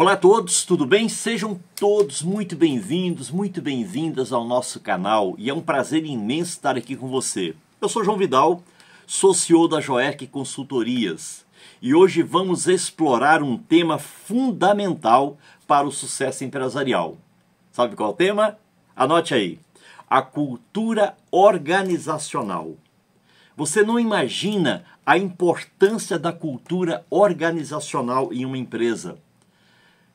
Olá a todos, tudo bem? Sejam todos muito bem-vindos, muito bem-vindas ao nosso canal e é um prazer imenso estar aqui com você. Eu sou João Vidal, sou CEO da Joerc Consultorias e hoje vamos explorar um tema fundamental para o sucesso empresarial. Sabe qual é o tema? Anote aí: a cultura organizacional. Você não imagina a importância da cultura organizacional em uma empresa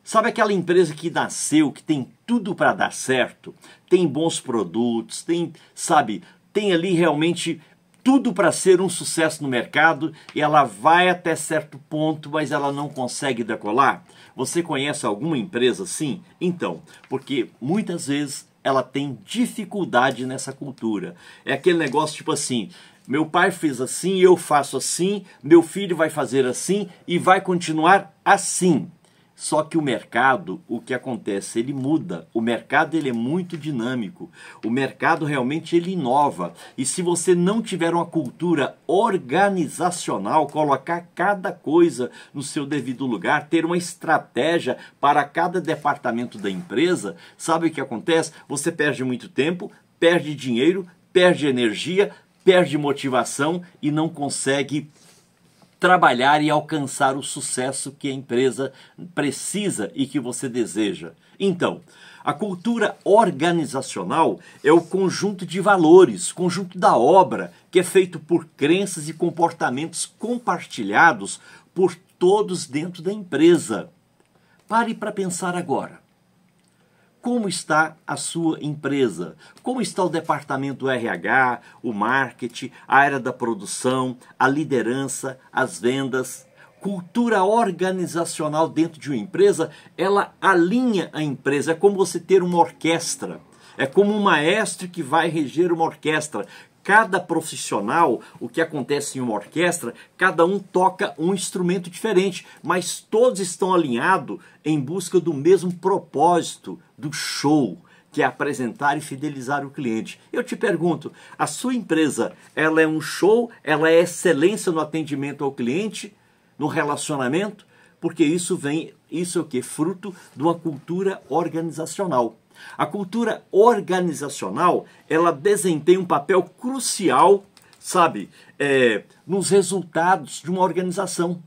Sabe aquela empresa que nasceu, que tem tudo para dar certo, tem bons produtos, tem, sabe, tem ali realmente tudo para ser um sucesso no mercado e ela vai até certo ponto, mas ela não consegue decolar? Você conhece alguma empresa assim? Então, porque muitas vezes ela tem dificuldade nessa cultura. É aquele negócio tipo assim: meu pai fez assim, eu faço assim, meu filho vai fazer assim e vai continuar assim. Só que o mercado, o que acontece, ele muda. O mercado ele é muito dinâmico. O mercado realmente ele inova. E se você não tiver uma cultura organizacional, colocar cada coisa no seu devido lugar, ter uma estratégia para cada departamento da empresa, sabe o que acontece? Você perde muito tempo, perde dinheiro, perde energia, perde motivação e não consegue trabalhar e alcançar o sucesso que a empresa precisa e que você deseja. Então, a cultura organizacional é o conjunto de valores, conjunto da obra, que é feito por crenças e comportamentos compartilhados por todos dentro da empresa. Pare para pensar agora como está a sua empresa, como está o departamento RH, o marketing, a área da produção, a liderança, as vendas. Cultura organizacional dentro de uma empresa, ela alinha a empresa, é como você ter uma orquestra. É como um maestro que vai reger uma orquestra. Cada profissional, o que acontece em uma orquestra, cada um toca um instrumento diferente, mas todos estão alinhados em busca do mesmo propósito do show, que é apresentar e fidelizar o cliente. Eu te pergunto, a sua empresa, ela é um show? Ela é excelência no atendimento ao cliente, no relacionamento? Porque isso vem, isso é o que fruto de uma cultura organizacional. A cultura organizacional ela desempenha um papel crucial, sabe, é, nos resultados de uma organização.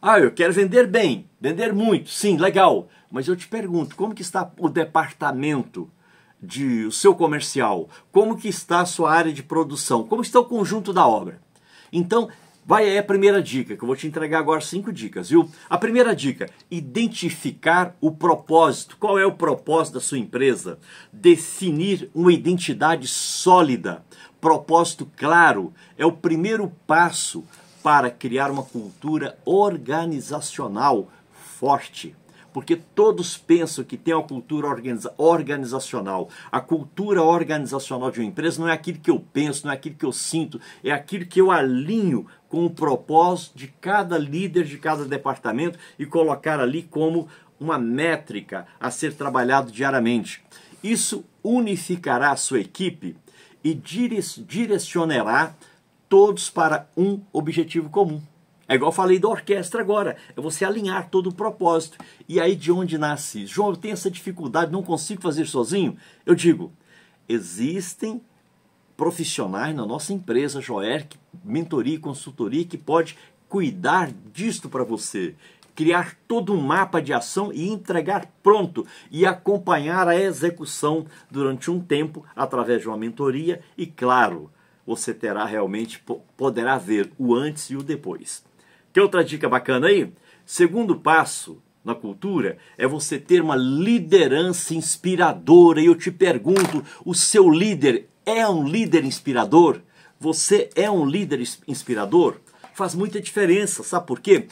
Ah, eu quero vender bem, vender muito, sim, legal. Mas eu te pergunto, como que está o departamento de o seu comercial? Como que está a sua área de produção? Como está o conjunto da obra? Então, Vai aí a primeira dica, que eu vou te entregar agora cinco dicas, viu? A primeira dica, identificar o propósito. Qual é o propósito da sua empresa? Definir uma identidade sólida, propósito claro, é o primeiro passo para criar uma cultura organizacional forte porque todos pensam que tem uma cultura organiza organizacional. A cultura organizacional de uma empresa não é aquilo que eu penso, não é aquilo que eu sinto, é aquilo que eu alinho com o propósito de cada líder de cada departamento e colocar ali como uma métrica a ser trabalhado diariamente. Isso unificará a sua equipe e direcionará todos para um objetivo comum. É igual eu falei da orquestra agora, é você alinhar todo o propósito. E aí de onde nasce isso? João, eu tenho essa dificuldade, não consigo fazer sozinho? Eu digo, existem profissionais na nossa empresa, Joer, que mentoria e consultoria, que pode cuidar disto para você. Criar todo um mapa de ação e entregar pronto e acompanhar a execução durante um tempo através de uma mentoria e, claro, você terá realmente, poderá ver o antes e o depois. Quer outra dica bacana aí? Segundo passo na cultura é você ter uma liderança inspiradora. E eu te pergunto: o seu líder é um líder inspirador? Você é um líder inspirador? Faz muita diferença, sabe por quê?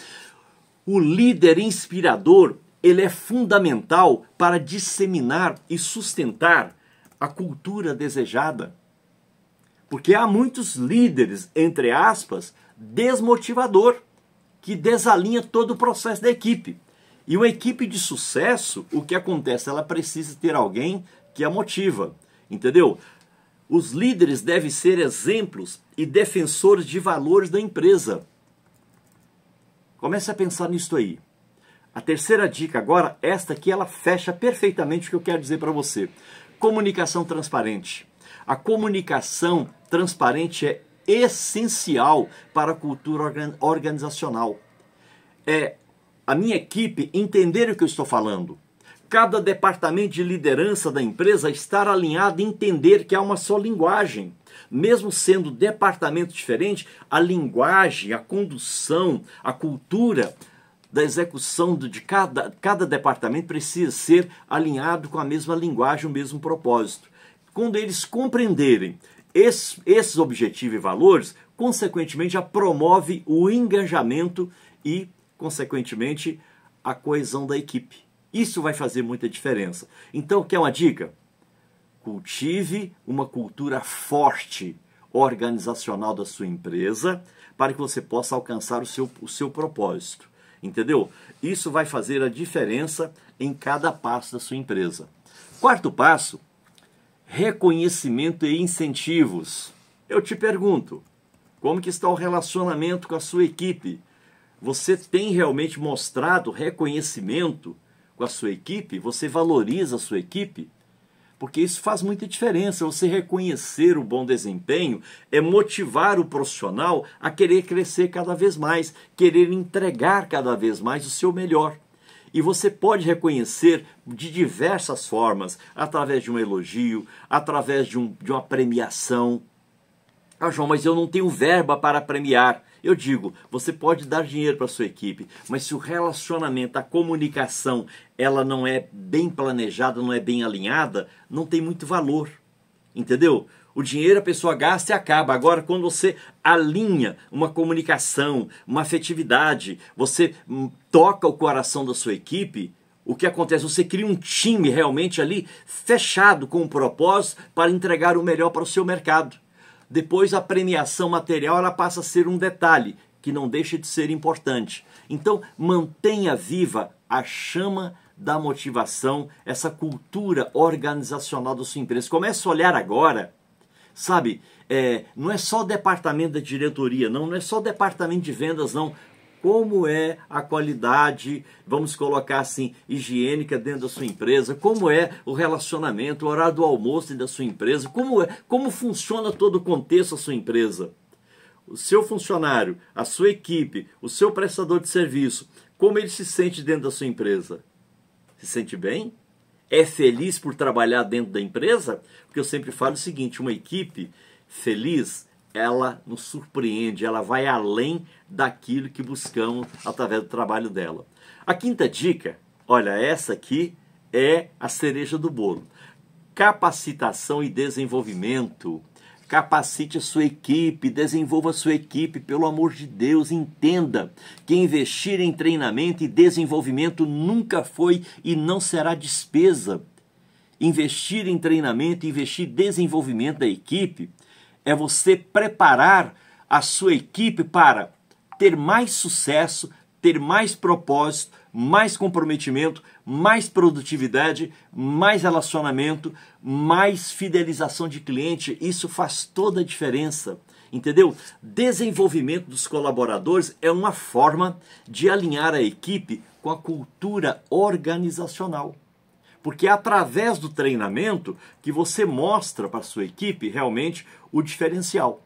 O líder inspirador ele é fundamental para disseminar e sustentar a cultura desejada. Porque há muitos líderes, entre aspas, desmotivador que desalinha todo o processo da equipe. E uma equipe de sucesso, o que acontece? Ela precisa ter alguém que a motiva, entendeu? Os líderes devem ser exemplos e defensores de valores da empresa. Comece a pensar nisso aí. A terceira dica agora, esta aqui, ela fecha perfeitamente o que eu quero dizer para você. Comunicação transparente. A comunicação transparente é essencial para a cultura organizacional. É a minha equipe entender o que eu estou falando. Cada departamento de liderança da empresa estar alinhado e entender que há uma só linguagem. Mesmo sendo departamento diferente, a linguagem, a condução, a cultura da execução de cada, cada departamento precisa ser alinhado com a mesma linguagem, o mesmo propósito. Quando eles compreenderem esses objetivos e valores, consequentemente, já promove o engajamento e, consequentemente, a coesão da equipe. Isso vai fazer muita diferença. Então, quer uma dica? Cultive uma cultura forte organizacional da sua empresa para que você possa alcançar o seu, o seu propósito. Entendeu? Isso vai fazer a diferença em cada passo da sua empresa. Quarto passo reconhecimento e incentivos. Eu te pergunto, como que está o relacionamento com a sua equipe? Você tem realmente mostrado reconhecimento com a sua equipe? Você valoriza a sua equipe? Porque isso faz muita diferença. Você reconhecer o bom desempenho é motivar o profissional a querer crescer cada vez mais, querer entregar cada vez mais o seu melhor. E você pode reconhecer de diversas formas, através de um elogio, através de, um, de uma premiação. Ah, João, mas eu não tenho verba para premiar. Eu digo, você pode dar dinheiro para sua equipe, mas se o relacionamento, a comunicação, ela não é bem planejada, não é bem alinhada, não tem muito valor. Entendeu? O dinheiro a pessoa gasta e acaba. Agora, quando você alinha uma comunicação, uma afetividade, você hum, toca o coração da sua equipe, o que acontece? Você cria um time realmente ali fechado com um propósito para entregar o melhor para o seu mercado. Depois a premiação material ela passa a ser um detalhe que não deixa de ser importante. Então mantenha viva a chama da motivação, essa cultura organizacional da sua empresa. Comece a olhar agora Sabe, é, não é só o departamento da diretoria, não, não é só o departamento de vendas, não. Como é a qualidade, vamos colocar assim, higiênica dentro da sua empresa? Como é o relacionamento, o horário do almoço da sua empresa? Como, é, como funciona todo o contexto da sua empresa? O seu funcionário, a sua equipe, o seu prestador de serviço, como ele se sente dentro da sua empresa? Se sente bem? é feliz por trabalhar dentro da empresa? Porque eu sempre falo o seguinte: uma equipe feliz ela nos surpreende, ela vai além daquilo que buscamos através do trabalho dela. A quinta dica, olha, essa aqui é a cereja do bolo: capacitação e desenvolvimento. Capacite a sua equipe, desenvolva a sua equipe, pelo amor de Deus, entenda que investir em treinamento e desenvolvimento nunca foi e não será despesa. Investir em treinamento, investir em desenvolvimento da equipe é você preparar a sua equipe para ter mais sucesso, ter mais propósito, mais comprometimento, mais produtividade, mais relacionamento, mais fidelização de cliente. Isso faz toda a diferença. Entendeu? Desenvolvimento dos colaboradores é uma forma de alinhar a equipe com a cultura organizacional. Porque é através do treinamento que você mostra para sua equipe realmente o diferencial.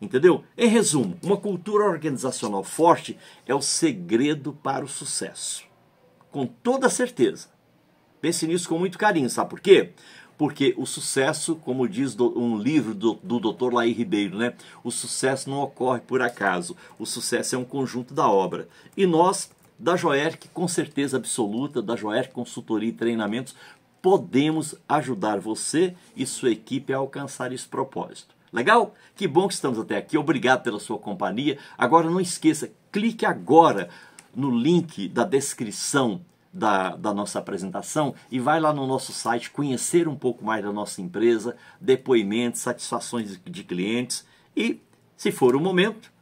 Entendeu? Em resumo, uma cultura organizacional forte é o segredo para o sucesso. Com toda certeza. Pense nisso com muito carinho, sabe por quê? Porque o sucesso, como diz um livro do, do Dr. Laí Ribeiro, né? O sucesso não ocorre por acaso. O sucesso é um conjunto da obra. E nós, da Joerc, com certeza absoluta, da Joerc Consultoria e Treinamentos, podemos ajudar você e sua equipe a alcançar esse propósito. Legal? Que bom que estamos até aqui. Obrigado pela sua companhia. Agora não esqueça, clique agora no link da descrição da, da, nossa apresentação e vai lá no nosso site conhecer um pouco mais da nossa empresa, depoimentos, satisfações de clientes e, se for o momento,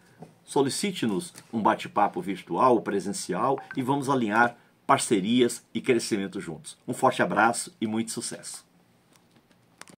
solicite-nos um bate-papo virtual ou presencial e vamos alinhar parcerias e crescimento juntos. Um forte abraço e muito sucesso!